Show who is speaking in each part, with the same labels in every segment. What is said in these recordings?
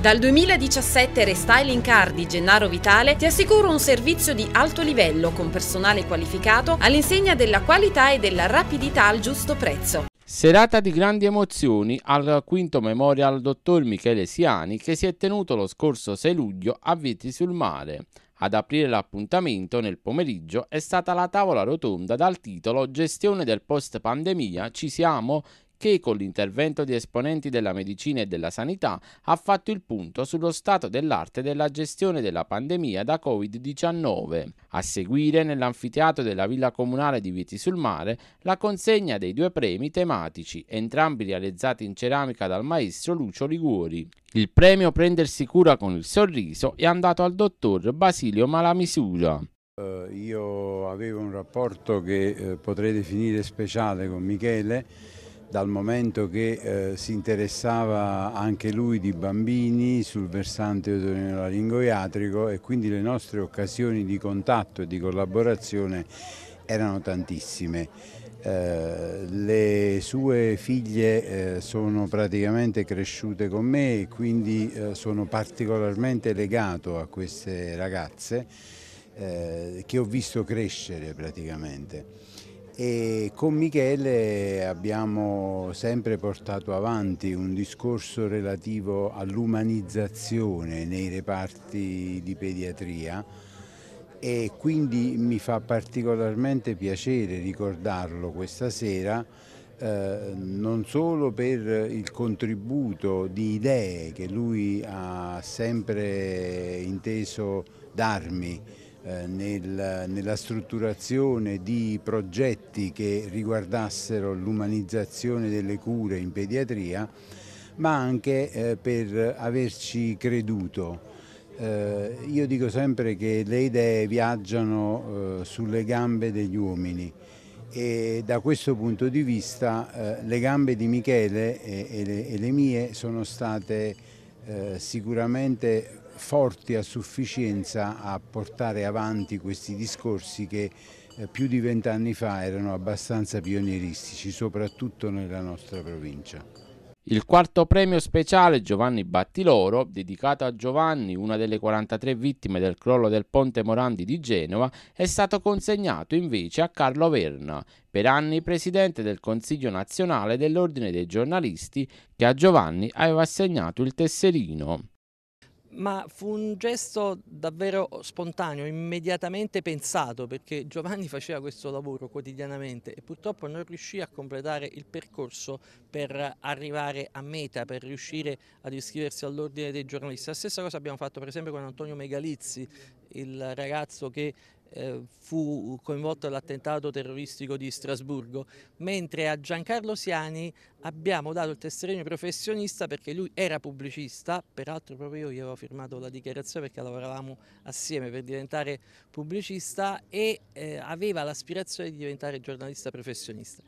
Speaker 1: Dal 2017 Restyling Car di Gennaro Vitale ti assicura un servizio di alto livello con personale qualificato all'insegna della qualità e della rapidità al giusto prezzo.
Speaker 2: Serata di grandi emozioni al quinto memorial dottor Michele Siani che si è tenuto lo scorso 6 luglio a Viti sul Mare. Ad aprire l'appuntamento nel pomeriggio è stata la tavola rotonda dal titolo Gestione del post pandemia, ci siamo? che con l'intervento di esponenti della medicina e della sanità ha fatto il punto sullo stato dell'arte della gestione della pandemia da Covid-19. A seguire, nell'anfiteatro della Villa Comunale di Viti sul Mare, la consegna dei due premi tematici, entrambi realizzati in ceramica dal maestro Lucio Liguori. Il premio Prendersi cura con il sorriso è andato al dottor Basilio Malamisura. Eh, io
Speaker 3: avevo un rapporto che eh, potrei definire speciale con Michele dal momento che eh, si interessava anche lui di bambini sul versante otorinolaringoiatrico e quindi le nostre occasioni di contatto e di collaborazione erano tantissime. Eh, le sue figlie eh, sono praticamente cresciute con me e quindi eh, sono particolarmente legato a queste ragazze eh, che ho visto crescere praticamente. E con Michele abbiamo sempre portato avanti un discorso relativo all'umanizzazione nei reparti di pediatria e quindi mi fa particolarmente piacere ricordarlo questa sera eh, non solo per il contributo di idee che lui ha sempre inteso darmi eh, nella strutturazione di progetti che riguardassero l'umanizzazione delle cure in pediatria, ma anche eh, per averci creduto. Eh, io dico sempre che le idee viaggiano sulle gambe degli uomini e da questo punto di vista le gambe di Michele e, le, mie sono state sicuramente forti a sufficienza a portare avanti questi discorsi che eh, più di vent'anni fa erano abbastanza pionieristici, soprattutto
Speaker 2: nella nostra
Speaker 3: provincia.
Speaker 2: Il quarto premio speciale Giovanni Battiloro, dedicato a Giovanni, una delle 43 vittime del crollo del ponte Morandi di Genova, è stato consegnato invece a Carlo Verna, per anni presidente del Consiglio nazionale dell'Ordine dei giornalisti, che a Giovanni aveva assegnato il tesserino
Speaker 1: ma fu un gesto davvero spontaneo, immediatamente pensato, perché Giovanni faceva questo lavoro quotidianamente e purtroppo non riuscì a completare il percorso per arrivare a meta, per riuscire ad iscriversi all'ordine dei giornalisti. La stessa cosa abbiamo fatto per esempio con Antonio Megalizzi, il ragazzo che eh, fu coinvolto nell'attentato terroristico di Strasburgo, mentre a Giancarlo Siani abbiamo dato il tesserino professionista perché lui era pubblicista, peraltro proprio io gli avevo firmato la dichiarazione perché lavoravamo assieme per diventare pubblicista e eh, aveva l'aspirazione di diventare giornalista professionista.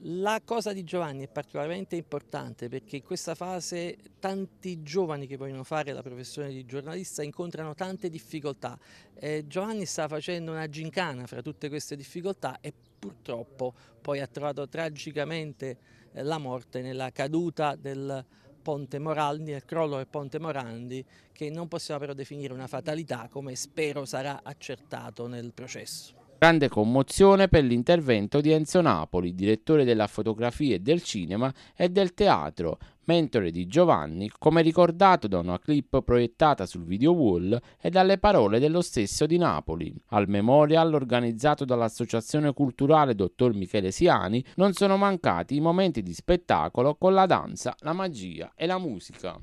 Speaker 1: La cosa di Giovanni è particolarmente importante perché in questa fase tanti giovani che vogliono fare la professione di giornalista incontrano tante difficoltà. Eh, Giovanni sta facendo una gincana fra tutte queste difficoltà e purtroppo poi ha trovato tragicamente eh, la morte nella caduta del Ponte Morandi, nel crollo del Ponte Morandi, che non possiamo però definire una fatalità come spero sarà accertato nel processo.
Speaker 2: Grande commozione per l'intervento di Enzo Napoli, direttore della fotografia e del cinema e del teatro, mentore di Giovanni, come ricordato da una clip proiettata sul video wall e dalle parole dello stesso di Napoli. Al memorial organizzato dall'Associazione Culturale Dottor Michele Siani non sono mancati i momenti di spettacolo con la danza, la magia e la musica.